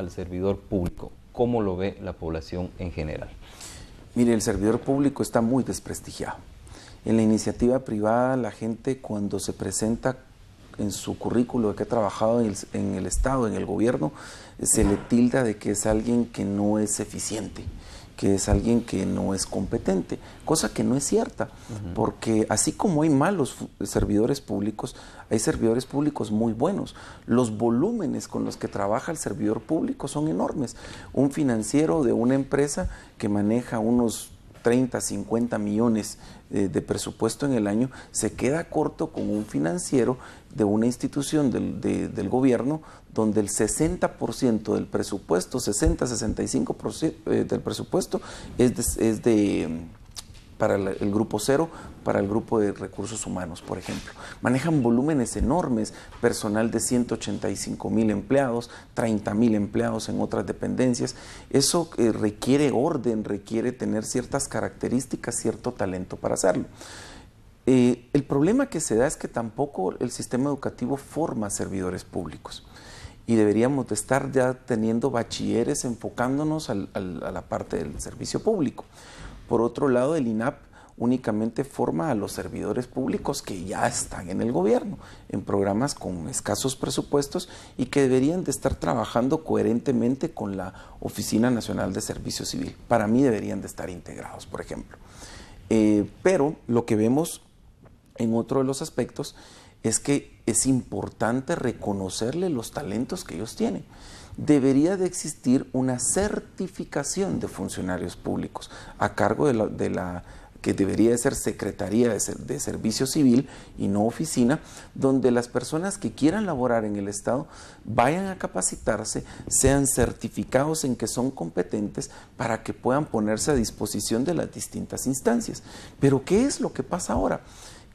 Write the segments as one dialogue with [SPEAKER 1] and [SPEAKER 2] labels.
[SPEAKER 1] al servidor público? ¿Cómo lo ve la población en general? Mire, el servidor público está muy desprestigiado. En la iniciativa privada, la gente cuando se presenta en su currículo de que ha trabajado en el Estado, en el gobierno, se le tilda de que es alguien que no es eficiente que es alguien que no es competente, cosa que no es cierta, porque así como hay malos servidores públicos, hay servidores públicos muy buenos. Los volúmenes con los que trabaja el servidor público son enormes. Un financiero de una empresa que maneja unos 30, 50 millones eh, de presupuesto en el año, se queda corto con un financiero de una institución del, gobierno donde el 60% del presupuesto, 60-65% eh, del presupuesto es es de para el grupo cero, para el grupo de recursos humanos, por ejemplo. Manejan volúmenes enormes, personal de 185 mil empleados, 30 mil empleados en otras dependencias. Eso eh, requiere orden, requiere tener ciertas características, cierto talento para hacerlo. Eh, el problema que se da es que tampoco el sistema educativo forma servidores públicos y deberíamos de estar ya teniendo bachilleres enfocándonos a la parte del servicio público. Por otro lado, el INAP únicamente forma a los servidores públicos que ya están en el gobierno, en programas con escasos presupuestos y que deberían de estar trabajando coherentemente con la Oficina Nacional de Servicio Civil. Para mí deberían de estar integrados, por ejemplo. Eh, pero lo que vemos en otro de los aspectos es que es importante reconocerle los talentos que ellos tienen. Debería de existir una certificación de funcionarios públicos a cargo de la, que debería de ser Secretaría de, Servicio Civil y no oficina, donde las personas que quieran laborar en el Estado vayan a capacitarse, sean certificados en que son competentes para que puedan ponerse a disposición de las distintas instancias. Pero ¿qué es lo que pasa ahora?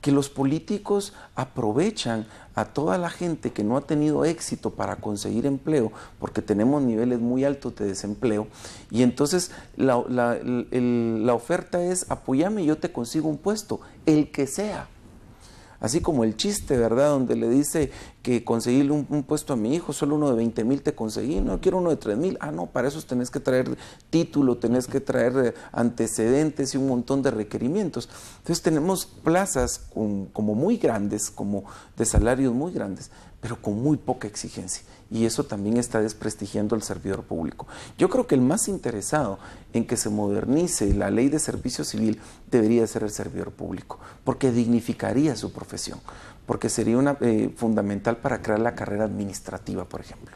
[SPEAKER 1] que los políticos aprovechan a toda la gente que no ha tenido éxito para conseguir empleo, porque tenemos niveles muy altos de desempleo, y entonces la, la, oferta es, apóyame, yo te consigo un puesto, el que sea. Así como el chiste, ¿verdad? Donde le dice que conseguirle un, puesto a mi hijo, solo uno de 20 mil te conseguí, no quiero uno de 3 mil. Ah, no, para eso tenés que traer título, tenés que traer eh, antecedentes y un montón de requerimientos. Entonces tenemos plazas como muy grandes, como de salarios muy grandes, pero con muy poca exigencia. Y eso también está desprestigiando al servidor público. Yo creo que el más interesado en que se modernice la ley de servicio civil debería ser el servidor público, porque dignificaría su profesión, porque sería una, eh, fundamental para crear la carrera administrativa, por ejemplo.